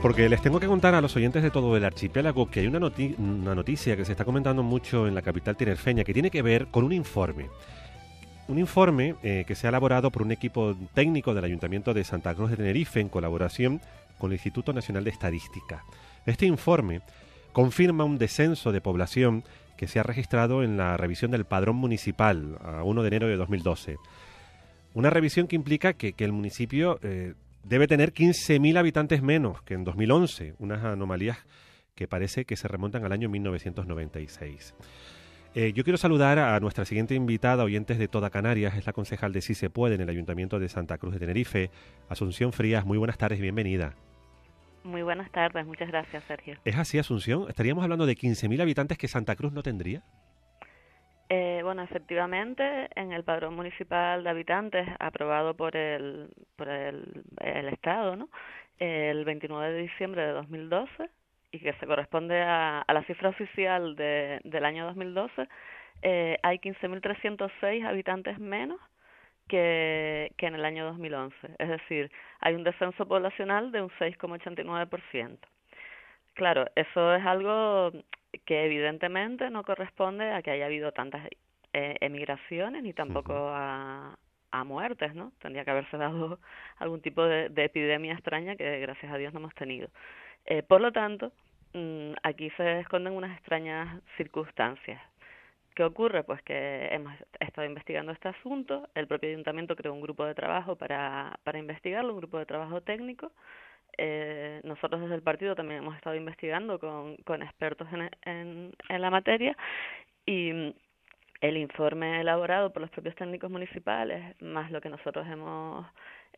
Porque les tengo que contar a los oyentes de todo el archipiélago que hay una, noticia que se está comentando mucho en la capital tinerfeña que tiene que ver con un informe un informe eh, que se ha elaborado por un equipo técnico del Ayuntamiento de Santa Cruz de Tenerife en colaboración con el Instituto Nacional de Estadística. Este informe confirma un descenso de población que se ha registrado en la revisión del padrón municipal a 1 de enero de 2012. Una revisión que implica que, el municipio eh, debe tener 15.000 habitantes menos que en 2011, unas anomalías que parece que se remontan al año 1996. Eh, yo quiero saludar a nuestra siguiente invitada, oyentes de Toda Canarias, es la concejal de Si se puede en el Ayuntamiento de Santa Cruz de Tenerife, Asunción Frías. Muy buenas tardes, bienvenida. Muy buenas tardes, muchas gracias, Sergio. ¿Es así, Asunción? ¿Estaríamos hablando de 15.000 habitantes que Santa Cruz no tendría? Eh, bueno, efectivamente, en el padrón municipal de habitantes aprobado por el, por el, Estado, El 29 de diciembre de 2012 y que se corresponde a, la cifra oficial del año 2012, eh, hay 15.306 habitantes menos que, que en el año 2011. Es decir, hay un descenso poblacional de un 6,89%. Claro, eso es algo que evidentemente no corresponde a que haya habido tantas eh, emigraciones ni tampoco a, a muertes, ¿no? Tendría que haberse dado algún tipo de, epidemia extraña que gracias a Dios no hemos tenido. Eh, por lo tanto, mm, aquí se esconden unas extrañas circunstancias. ¿Qué ocurre? Pues que hemos estado investigando este asunto, el propio ayuntamiento creó un grupo de trabajo para, para investigarlo, un grupo de trabajo técnico, eh, nosotros desde el partido también hemos estado investigando con, con expertos en, en, en la materia y el informe elaborado por los propios técnicos municipales, más lo que nosotros hemos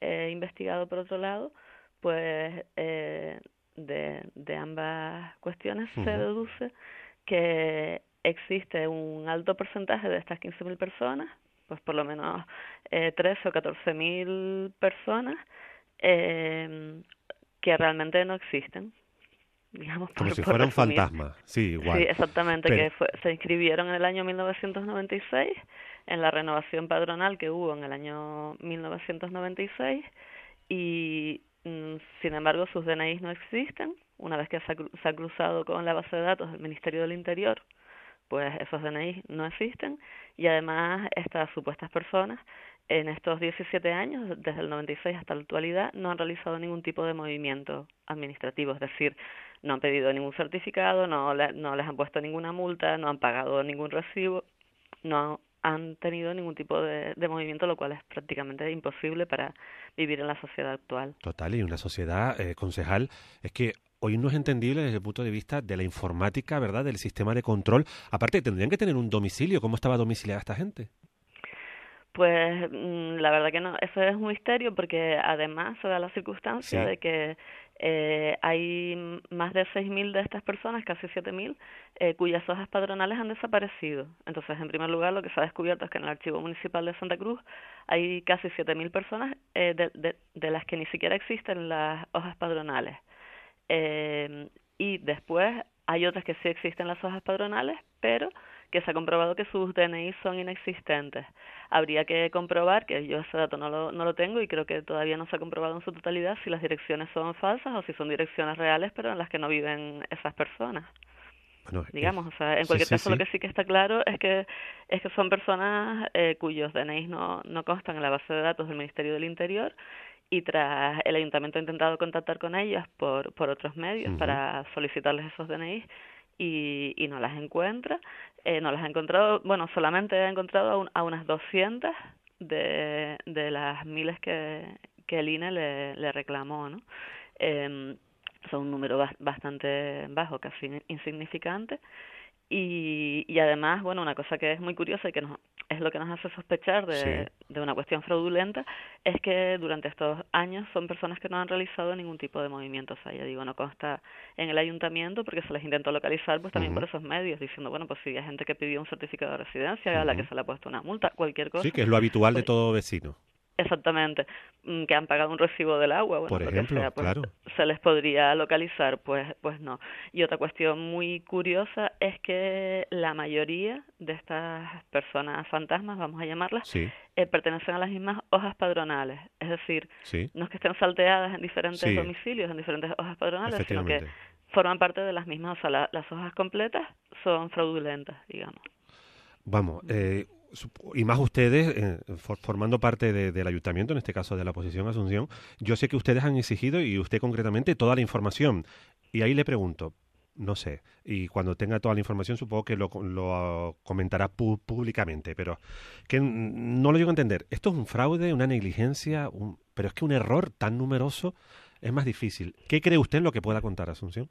eh, investigado por otro lado, pues eh, de, ambas cuestiones se deduce que existe un alto porcentaje de estas 15.000 personas, pues por lo menos eh, 13 o 14.000 personas, eh, que realmente no existen. Digamos, Como si fueran fantasmas, sí, igual. exactamente, que se inscribieron en el año 1996, en la renovación padronal que hubo en el año 1996, y mm, sin embargo sus DNIs no existen. Una vez que se ha cruzado con la base de datos del Ministerio del Interior, pues esos DNIs no existen y además estas supuestas personas en estos 17 años, desde el 96 hasta la actualidad, no han realizado ningún tipo de movimiento administrativo, es decir, no han pedido ningún certificado, no, les han puesto ninguna multa, no han pagado ningún recibo, no han tenido ningún tipo de, movimiento, lo cual es prácticamente imposible para vivir en la sociedad actual. Total, y una sociedad, eh, concejal, es que hoy no es entendible desde el punto de vista de la informática, ¿verdad? Del sistema de control. Aparte, tendrían que tener un domicilio. ¿Cómo estaba domiciliada esta gente? Pues mm, la verdad que no, eso es un misterio porque además se da la circunstancia de que eh, hay más de 6.000 de estas personas, casi 7.000, mil, eh, cuyas hojas padronales han desaparecido. Entonces, en primer lugar, lo que se ha descubierto es que en el Archivo Municipal de Santa Cruz hay casi 7.000 personas eh, de, de, de, las que ni siquiera existen las hojas padronales. Eh, y después hay otras que sí existen las hojas padronales, pero que se ha comprobado que sus DNI son inexistentes. Habría que comprobar, que yo ese dato no lo, tengo y creo que todavía no se ha comprobado en su totalidad si las direcciones son falsas o si son direcciones reales pero en las que no viven esas personas. digamos, o sea, en cualquier caso lo que sí que está claro es que es que son personas eh, cuyos DNI no, no constan en la base de datos del Ministerio del Interior y tras el ayuntamiento ha intentado contactar con ellas por, por otros medios para solicitarles esos DNI y, y no las encuentra. Eh, no las he encontrado, bueno, solamente he encontrado a, unas 200 de, de las miles que, que el INE le, le reclamó, ¿no? Eh, son un número bastante bajo, casi insignificante. Y, y además, bueno, una cosa que es muy curiosa y que es lo que nos hace sospechar de, una cuestión fraudulenta es que durante estos años son personas que no han realizado ningún tipo de movimientos allá digo, no consta en el ayuntamiento porque se les intentó localizar pues también por esos medios, diciendo, bueno, pues si hay gente que pidió un certificado de residencia, a la que se le ha puesto una multa, cualquier cosa. Sí, que es lo habitual de pues todo vecino. Exactamente, mm, que han pagado un recibo del agua, bueno, por ejemplo, pues, claro se les podría localizar, pues, pues no. Y otra cuestión muy curiosa es que la mayoría de estas personas fantasmas, vamos a llamarlas, eh, pertenecen a las mismas hojas padronales. Es decir, no es que estén salteadas en diferentes domicilios, en diferentes hojas padronales, sino que forman parte de las mismas, o sea, las hojas completas son fraudulentas, digamos. Vamos, eh, y más ustedes, eh, formando parte del ayuntamiento, en este caso de la oposición Asunción, yo sé que ustedes han exigido, y usted concretamente, toda la información. Y ahí le pregunto, no sé, y cuando tenga toda la información supongo que lo, comentará públicamente, pero que no lo llego a entender. ¿Esto es un fraude, una negligencia? pero es que un error tan numeroso es más difícil. ¿Qué cree usted en lo que pueda contar Asunción?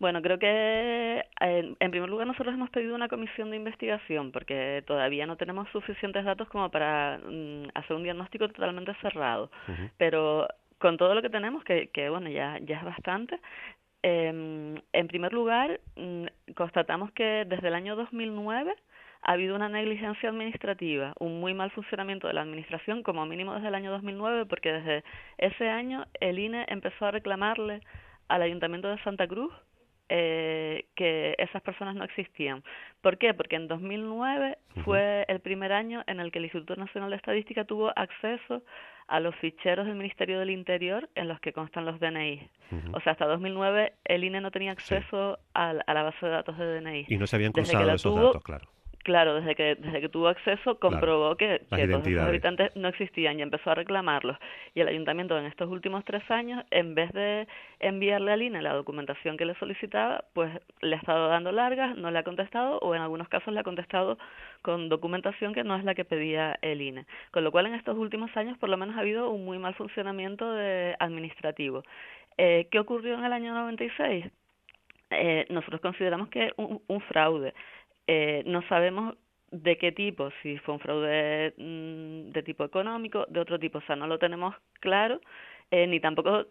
Bueno, creo que en, primer lugar nosotros hemos pedido una comisión de investigación porque todavía no tenemos suficientes datos como para mm, hacer un diagnóstico totalmente cerrado. Pero con todo lo que tenemos, que, que bueno, ya, ya es bastante, em, en primer lugar mm, constatamos que desde el año 2009 ha habido una negligencia administrativa, un muy mal funcionamiento de la administración, como mínimo desde el año 2009, porque desde ese año el INE empezó a reclamarle al Ayuntamiento de Santa Cruz eh, que esas personas no existían. ¿Por qué? Porque en 2009 fue el primer año en el que el Instituto Nacional de Estadística tuvo acceso a los ficheros del Ministerio del Interior en los que constan los DNI. O sea, hasta 2009 el INE no tenía acceso a, la base de datos de DNI. Y no se habían cruzado esos datos, claro. Claro, desde que, desde que tuvo acceso comprobó que, que todos habitantes no existían y empezó a reclamarlos. Y el ayuntamiento en estos últimos tres años, en vez de enviarle al INE la documentación que le solicitaba, pues le ha estado dando largas, no le ha contestado o en algunos casos le ha contestado con documentación que no es la que pedía el INE. Con lo cual en estos últimos años por lo menos ha habido un muy mal funcionamiento administrativo. Eh, ¿Qué ocurrió en el año 96? Eh, nosotros consideramos que un, un fraude. Eh, no sabemos de qué tipo, si fue un fraude mm, de tipo económico, de otro tipo, o sea, no lo tenemos claro, eh, ni tampoco,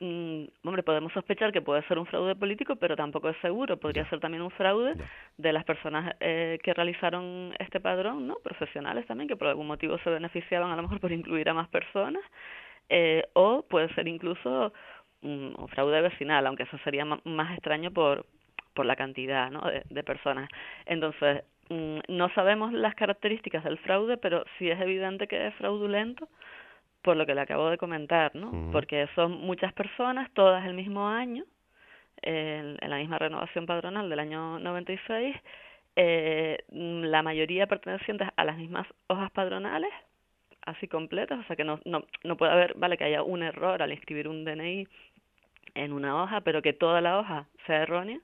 mm, hombre, podemos sospechar que puede ser un fraude político, pero tampoco es seguro, podría ser también un fraude de las personas eh, que realizaron este padrón, ¿no? Profesionales también, que por algún motivo se beneficiaban a lo mejor por incluir a más personas, o puede ser incluso mm, un fraude vecinal, aunque eso sería más extraño por, por la cantidad ¿no? de, personas. Entonces, mm, no sabemos las características del fraude, pero sí es evidente que es fraudulento por lo que le acabo de comentar, ¿no? Porque son muchas personas, todas el mismo año, en la misma renovación padronal del año 96, eh, la mayoría pertenecientes a las mismas hojas padronales, así completas, o sea que no, no, no puede haber, vale, que haya un error al inscribir un DNI en una hoja, pero que toda la hoja sea errónea,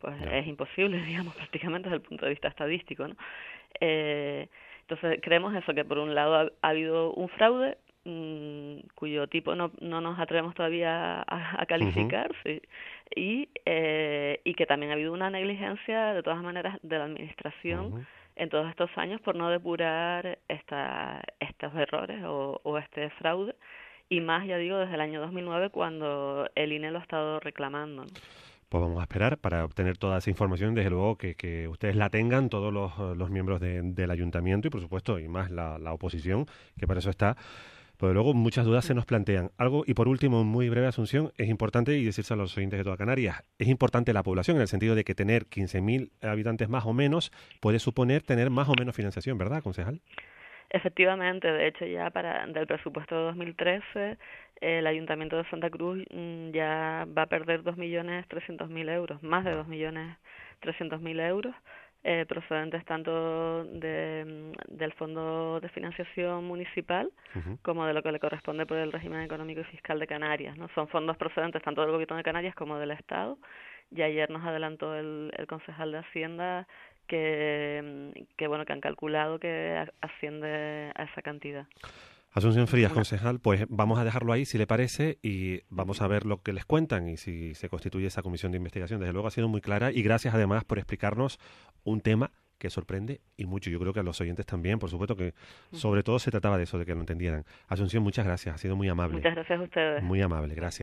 pues es imposible, digamos, prácticamente desde el punto de vista estadístico, ¿no? Eh, entonces creemos eso, que por un lado ha, habido un fraude mm, cuyo tipo no, no nos atrevemos todavía a, calificar, sí, y, eh, y que también ha habido una negligencia, de todas maneras, de la Administración en todos estos años por no depurar esta, estos errores o, o este fraude y más, ya digo, desde el año 2009 cuando el INE lo ha estado reclamando. Pues vamos a esperar para obtener toda esa información, desde luego que, que ustedes la tengan, todos los, los miembros del ayuntamiento y por supuesto, y más la, la oposición, que para eso está. Pero luego muchas dudas se nos plantean. Algo, y por último, muy breve, Asunción, es importante, y decirse a los oyentes de toda Canarias, es importante la población en el sentido de que tener 15.000 habitantes más o menos puede suponer tener más o menos financiación, ¿verdad, concejal? Efectivamente, de hecho ya para del presupuesto de 2013 el Ayuntamiento de Santa Cruz mm, ya va a perder 2.300.000 euros, más de 2.300.000 euros eh, procedentes tanto de, mm, del Fondo de Financiación Municipal como de lo que le corresponde por el régimen económico y fiscal de Canarias. ¿no? Son fondos procedentes tanto del Gobierno de Canarias como del Estado. Y ayer nos adelantó el, el concejal de Hacienda que, bueno que han calculado que asciende a esa cantidad. Asunción Frías, concejal, pues vamos a dejarlo ahí si le parece y vamos a ver lo que les cuentan y si se constituye esa comisión de investigación. Desde luego ha sido muy clara y gracias además por explicarnos un tema que sorprende y mucho. Yo creo que a los oyentes también, por supuesto que sobre todo se trataba de eso, de que lo entendieran. Asunción, muchas gracias, ha sido muy amable. Muchas gracias a ustedes. Muy amable, gracias.